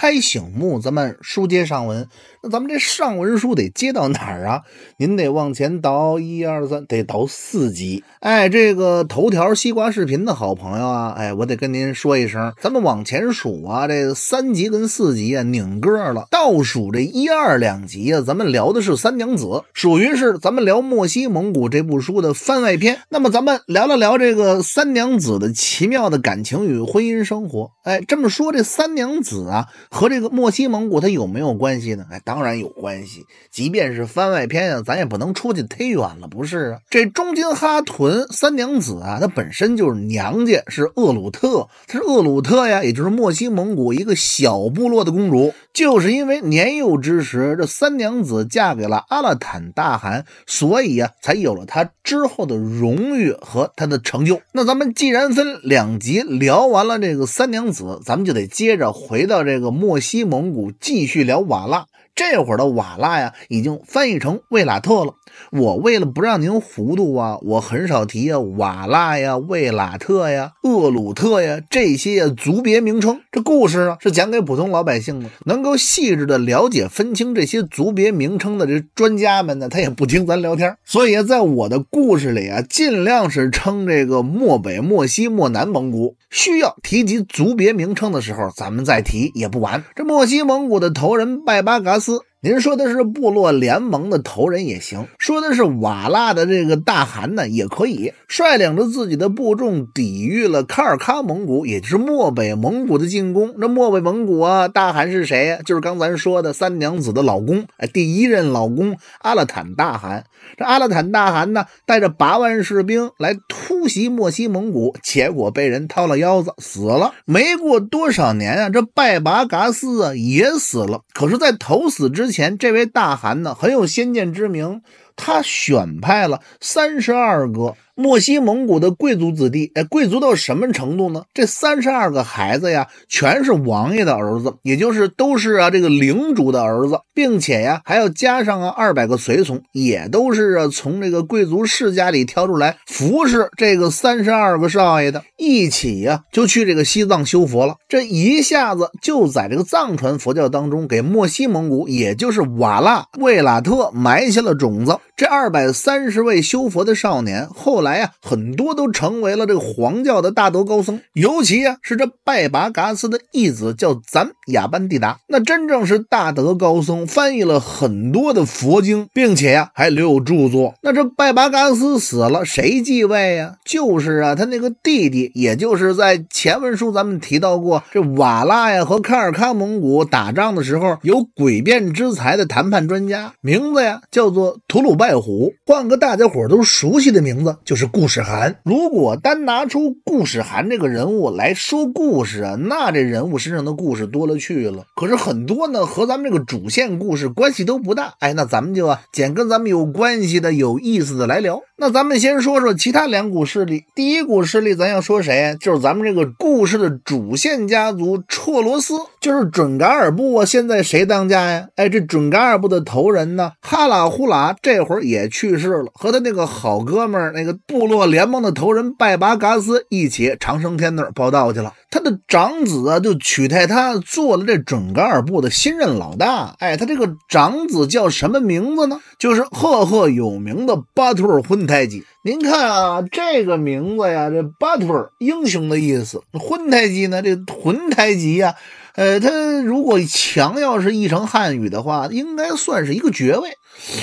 拍醒目，咱们书接上文，那咱们这上文书得接到哪儿啊？您得往前倒一二三，得倒四集。哎，这个头条西瓜视频的好朋友啊，哎，我得跟您说一声，咱们往前数啊，这三集跟四集啊，拧歌了。倒数这一二两集啊，咱们聊的是三娘子，属于是咱们聊《莫西蒙古》这部书的番外篇。那么咱们聊了聊这个三娘子的奇妙的感情与婚姻生活。哎，这么说这三娘子啊。和这个墨西蒙古它有没有关系呢？哎，当然有关系。即便是番外篇啊，咱也不能出去忒远了，不是啊？这中金哈屯三娘子啊，她本身就是娘家是厄鲁特，她是厄鲁特呀，也就是墨西蒙古一个小部落的公主。就是因为年幼之时，这三娘子嫁给了阿拉坦大汗，所以呀，才有了她之后的荣誉和她的成就。那咱们既然分两集聊完了这个三娘子，咱们就得接着回到这个。墨西蒙古继续聊瓦剌。这会儿的瓦剌呀，已经翻译成卫拉特了。我为了不让您糊涂啊，我很少提啊瓦剌呀、卫拉特呀、厄鲁特呀这些呀族别名称。这故事啊是讲给普通老百姓的，能够细致的了解、分清这些族别名称的这专家们呢，他也不听咱聊天。所以，在我的故事里啊，尽量是称这个漠北、漠西、漠南蒙古。需要提及族别名称的时候，咱们再提也不晚。这漠西蒙古的头人拜巴嘎斯。您说的是部落联盟的头人也行，说的是瓦剌的这个大汗呢也可以，率领着自己的部众抵御了喀尔喀蒙古，也就是漠北蒙古的进攻。那漠北蒙古啊，大汗是谁呀？就是刚才说的三娘子的老公，哎，第一任老公阿勒坦大汗。这阿勒坦大汗呢，带着八万士兵来突袭漠西蒙古，结果被人掏了腰子死了。没过多少年啊，这拜拔嘎斯啊也死了。可是，在头死之。之前这位大汗呢，很有先见之明，他选派了三十二个。漠西蒙古的贵族子弟，哎，贵族到什么程度呢？这三十二个孩子呀，全是王爷的儿子，也就是都是啊这个领主的儿子，并且呀还要加上啊二百个随从，也都是啊从这个贵族世家里挑出来服侍这个三十二个少爷的，一起呀就去这个西藏修佛了。这一下子就在这个藏传佛教当中，给漠西蒙古，也就是瓦剌、卫拉特埋下了种子。这二百三十位修佛的少年，后来啊，很多都成为了这个黄教的大德高僧。尤其啊，是这拜巴嘎斯的义子，叫咱雅班蒂达，那真正是大德高僧，翻译了很多的佛经，并且呀，还留有著作。那这拜巴嘎斯死了，谁继位呀？就是啊，他那个弟弟，也就是在前文书咱们提到过，这瓦剌呀和喀尔喀蒙古打仗的时候，有诡辩之才的谈判专家，名字呀叫做吐鲁拜。太虎，换个大家伙都熟悉的名字，就是顾世寒。如果单拿出顾世寒这个人物来说故事啊，那这人物身上的故事多了去了。可是很多呢，和咱们这个主线故事关系都不大。哎，那咱们就啊，捡跟咱们有关系的、有意思的来聊。那咱们先说说其他两股势力。第一股势力，咱要说谁？就是咱们这个故事的主线家族绰罗斯，就是准噶尔部啊。现在谁当家呀？哎，这准噶尔部的头人呢？哈拉呼啦，这会儿。也去世了，和他那个好哥们儿、那个部落联盟的头人拜拔嘎斯一起长生天那儿报道去了。他的长子啊，就取代他做了这准噶尔部的新任老大。哎，他这个长子叫什么名字呢？就是赫赫有名的巴图尔婚太极。您看啊，这个名字呀，这巴图尔英雄的意思，浑太极呢，这浑太极呀。呃，他如果强要是译成汉语的话，应该算是一个爵位。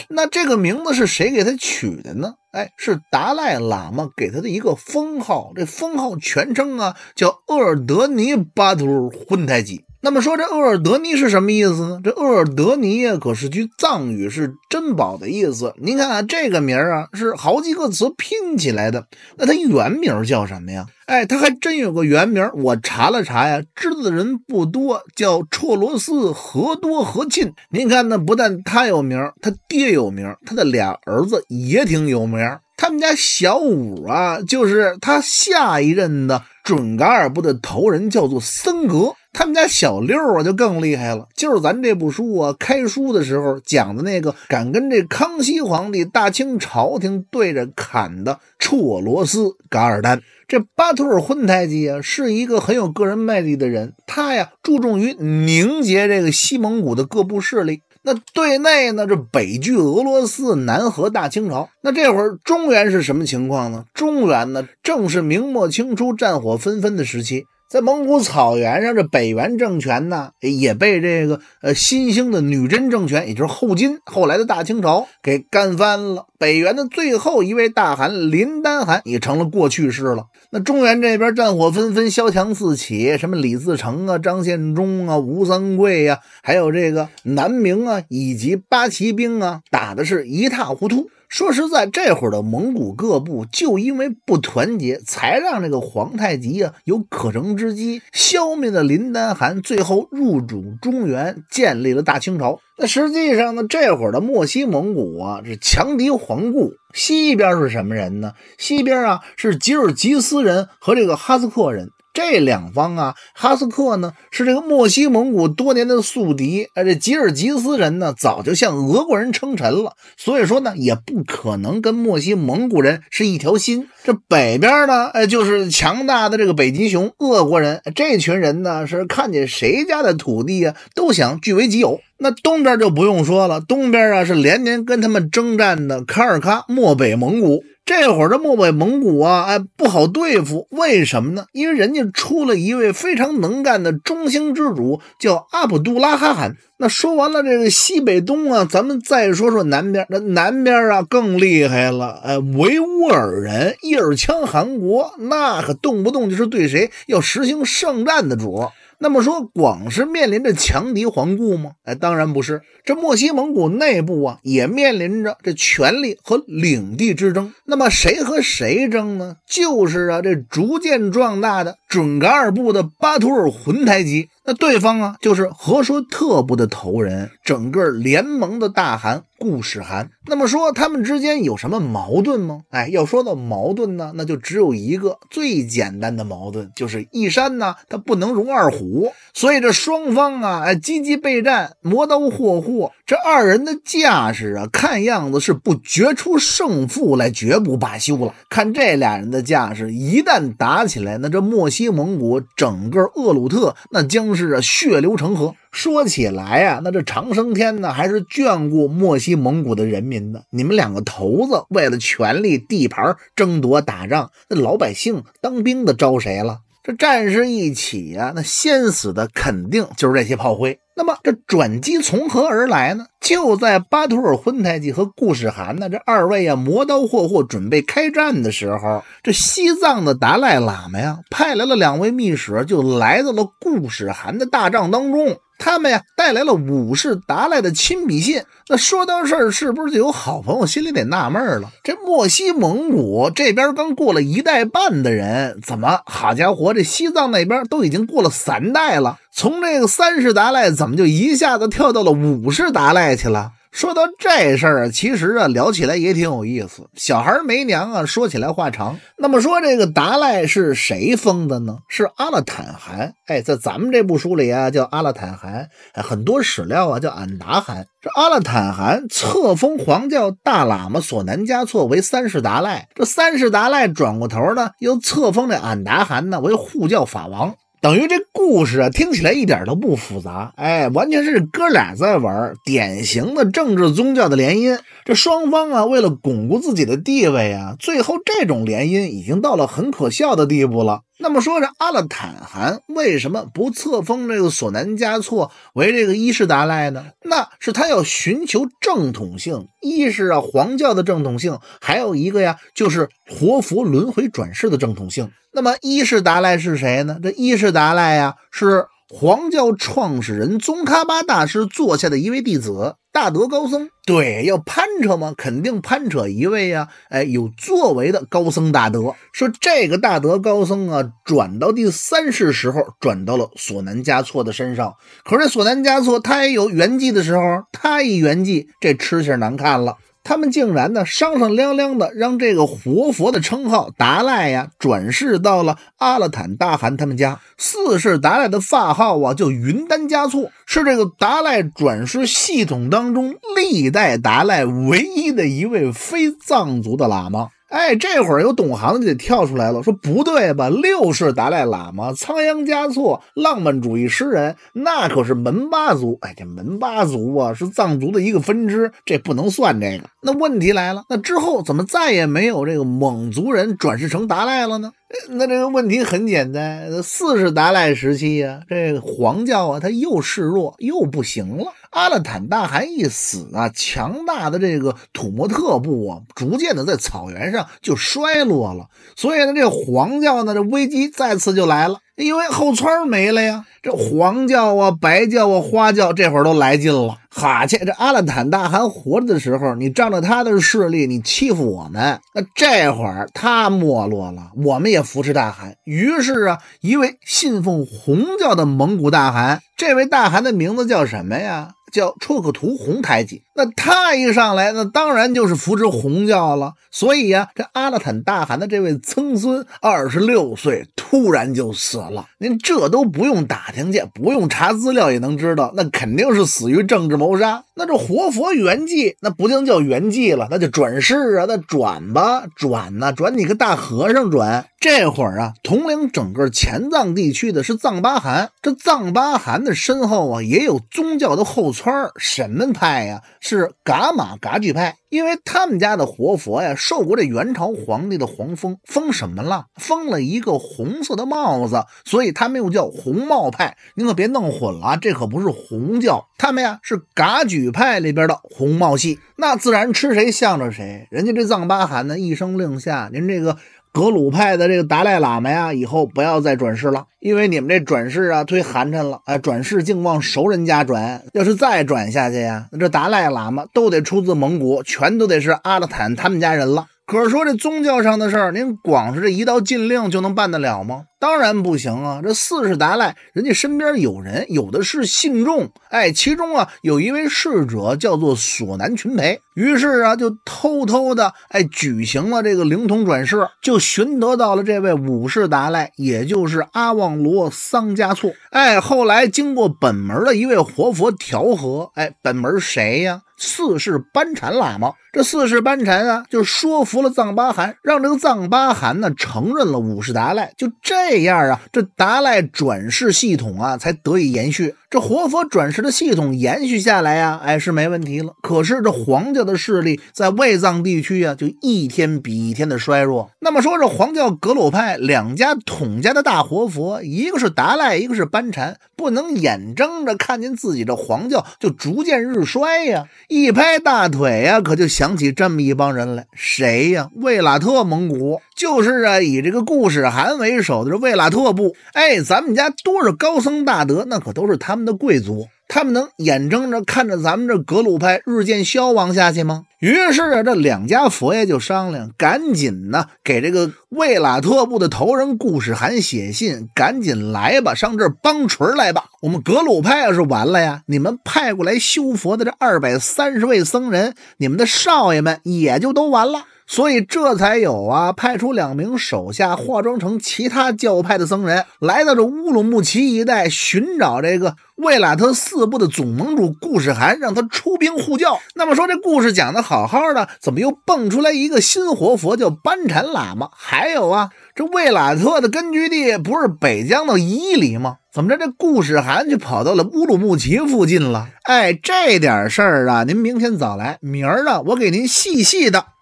那这个名字是谁给他取的呢？哎，是达赖喇嘛给他的一个封号。这封号全称啊，叫厄尔德尼巴图混台极。那么说这厄尔德尼是什么意思呢？这厄尔德尼可是句藏语，是珍宝的意思。您看啊，这个名儿啊是好几个词拼起来的。那他原名叫什么呀？哎，他还真有个原名。我查了查呀，知道的人不多，叫绰罗斯和多和沁。您看，呢，不但他有名，他爹有名，他的俩儿子也挺有名。他们家小五啊，就是他下一任的准噶尔部的头人，叫做森格。他们家小六啊，就更厉害了。就是咱这部书啊，开书的时候讲的那个，敢跟这康熙皇帝、大清朝廷对着砍的绰罗斯噶尔丹。这巴图尔珲太极啊，是一个很有个人魅力的人。他呀，注重于凝结这个西蒙古的各部势力。那对内呢，这北拒俄罗斯，南和大清朝。那这会儿中原是什么情况呢？中原呢，正是明末清初战火纷纷的时期。在蒙古草原上，这北元政权呢，也被这个呃新兴的女真政权，也就是后金，后来的大清朝给干翻了。北元的最后一位大汗林丹汗也成了过去式了。那中原这边战火纷纷，萧墙四起，什么李自成啊、张献忠啊、吴三桂呀，还有这个南明啊，以及八旗兵啊，打的是一塌糊涂。说实在，这会儿的蒙古各部就因为不团结，才让这个皇太极啊有可乘之机，消灭了林丹汗，最后入主中原，建立了大清朝。那实际上呢，这会儿的漠西蒙古啊是强敌环顾，西边是什么人呢？西边啊是吉尔吉斯人和这个哈萨克人。这两方啊，哈斯克呢是这个墨西蒙古多年的宿敌，而这吉尔吉斯人呢早就向俄国人称臣了，所以说呢也不可能跟墨西蒙古人是一条心。这北边呢，哎，就是强大的这个北极熊俄国人，这群人呢是看见谁家的土地啊都想据为己有。那东边就不用说了，东边啊是连年跟他们征战的卡尔喀漠北蒙古。这会儿的漠北蒙古啊，哎，不好对付，为什么呢？因为人家出了一位非常能干的中兴之主，叫阿卜杜拉哈罕。那说完了这个西北东啊，咱们再说说南边。那南边啊更厉害了，哎，维吾尔人叶尔羌汗国，那可动不动就是对谁要实行圣战的主。那么说，广是面临着强敌环顾吗？哎，当然不是。这墨西蒙古内部啊，也面临着这权力和领地之争。那么谁和谁争呢？就是啊，这逐渐壮大的。准噶尔部的巴图尔浑台吉，那对方啊就是和硕特部的头人，整个联盟的大汗固始汗。那么说他们之间有什么矛盾吗？哎，要说到矛盾呢，那就只有一个最简单的矛盾，就是一山呢它不能容二虎。所以这双方啊，哎，积极备战，磨刀霍霍。这二人的架势啊，看样子是不决出胜负来绝不罢休了。看这俩人的架势，一旦打起来，那这莫西。西蒙古整个厄鲁特，那将是啊血流成河。说起来啊，那这长生天呢，还是眷顾墨西蒙古的人民的。你们两个头子为了权力、地盘争夺打仗，那老百姓当兵的招谁了？这战事一起呀，那先死的肯定就是这些炮灰。那么这转机从何而来呢？就在巴图尔婚太吉和固始汗呢这二位啊磨刀霍霍准备开战的时候，这西藏的达赖喇嘛呀派来了两位密使，就来到了固始汗的大帐当中。他们呀，带来了五世达赖的亲笔信。那说到这儿，是不是就有好朋友心里得纳闷了？这漠西蒙古这边刚过了一代半的人，怎么好家伙，这西藏那边都已经过了三代了？从这个三世达赖，怎么就一下子跳到了五世达赖去了？说到这事儿啊，其实啊聊起来也挺有意思。小孩没娘啊，说起来话长。那么说这个达赖是谁封的呢？是阿拉坦汗。哎，在咱们这部书里啊，叫阿拉坦汗。哎，很多史料啊叫俺达汗。这阿拉坦汗册封黄教大喇嘛索南加措为三世达赖。这三世达赖转过头呢，又册封这俺达汗呢为护教法王。等于这故事啊，听起来一点都不复杂，哎，完全是哥俩在玩，典型的政治宗教的联姻。这双方啊，为了巩固自己的地位啊，最后这种联姻已经到了很可笑的地步了。那么，说这阿勒坦汗为什么不册封这个索南加措为这个一世达赖呢？那是他要寻求正统性，一是啊皇教的正统性，还有一个呀就是活佛轮回转世的正统性。那么伊世达赖是谁呢？这伊世达赖呀，是黄教创始人宗喀巴大师座下的一位弟子，大德高僧。对，要攀扯吗？肯定攀扯一位呀。哎，有作为的高僧大德。说这个大德高僧啊，转到第三世时候，转到了索南嘉措的身上。可是索南嘉措他也有圆寂的时候，他一圆寂，这吃相难看了。他们竟然呢，商商量量的，让这个活佛的称号达赖呀，转世到了阿勒坦大汗他们家。四是达赖的法号啊，就云丹加措，是这个达赖转世系统当中历代达赖唯一的一位非藏族的喇嘛。哎，这会儿有懂行的就得跳出来了，说不对吧？六世达赖喇嘛仓央嘉措，浪漫主义诗人，那可是门巴族。哎，这门巴族啊，是藏族的一个分支，这不能算这个。那问题来了，那之后怎么再也没有这个蒙族人转世成达赖了呢？那这个问题很简单，四世达赖时期呀，这黄教啊，他又示弱又不行了。阿勒坦大汗一死啊，强大的这个土默特部啊，逐渐的在草原上就衰落了，所以呢，这黄教呢，这危机再次就来了。因为后村儿没了呀，这黄教啊、白教啊、花教这会儿都来劲了。哈欠，这阿勒坦大汗活着的时候，你仗着他的势力，你欺负我们。那这会儿他没落了，我们也扶持大汗。于是啊，一位信奉红教的蒙古大汗，这位大汗的名字叫什么呀？叫绰克图红台吉，那他一上来，那当然就是扶持红教了。所以呀，这阿拉坦大汗的这位曾孙，二十六岁突然就死了。您这都不用打听去，不用查资料也能知道，那肯定是死于政治谋杀。那这活佛圆寂，那不叫叫圆寂了，那就转世啊，那转吧，转呐，转你个大和尚转。这会儿啊，统领整个前藏地区的是藏巴汗，这藏巴汗的身后啊，也有宗教的后村什么派呀？是噶玛噶举派。因为他们家的活佛呀，受过这元朝皇帝的皇封，封什么了？封了一个红色的帽子，所以他们又叫红帽派。您可别弄混了，这可不是红教，他们呀是噶举派里边的红帽系。那自然吃谁向着谁，人家这藏巴汗呢一声令下，您这个。格鲁派的这个达赖喇嘛呀，以后不要再转世了，因为你们这转世啊忒寒碜了。哎，转世竟往熟人家转，要是再转下去呀，那这达赖喇嘛都得出自蒙古，全都得是阿勒坦他们家人了。可是说这宗教上的事儿，您光是这一道禁令就能办得了吗？当然不行啊！这四世达赖人家身边有人，有的是信众。哎，其中啊有一位侍者叫做索南群培，于是啊就偷偷的哎举行了这个灵童转世，就寻得到了这位五世达赖，也就是阿旺罗桑加措。哎，后来经过本门的一位活佛调和，哎，本门谁呀？四世班禅喇嘛。这四世班禅啊就说服了藏巴汗，让这个藏巴汗呢承认了五世达赖。就这。这样啊，这达赖转世系统啊才得以延续。这活佛转世的系统延续下来啊，哎是没问题了。可是这黄教的势力在外藏地区啊，就一天比一天的衰弱。那么说这黄教格鲁派两家统家的大活佛，一个是达赖，一个是班禅，不能眼睁着看见自己的黄教就逐渐日衰呀。一拍大腿呀，可就想起这么一帮人来，谁呀？卫拉特蒙古，就是啊，以这个固始汗为首的。卫拉特部，哎，咱们家多少高僧大德，那可都是他们的贵族，他们能眼睁着看着咱们这格鲁派日渐消亡下去吗？于是啊，这两家佛爷就商量，赶紧呢给这个卫拉特部的头人顾世涵写信，赶紧来吧，上这帮锤来吧，我们格鲁派要是完了呀，你们派过来修佛的这二百三十位僧人，你们的少爷们也就都完了。所以这才有啊，派出两名手下化妆成其他教派的僧人，来到这乌鲁木齐一带寻找这个卫拉特四部的总盟主顾世寒，让他出兵护教。那么说这故事讲的好好的，怎么又蹦出来一个新活佛叫班禅喇嘛？还有啊，这卫拉特的根据地不是北疆的伊犁吗？怎么着这顾世寒就跑到了乌鲁木齐附近了？哎，这点事儿啊，您明天早来，明儿呢我给您细细的。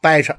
掰上。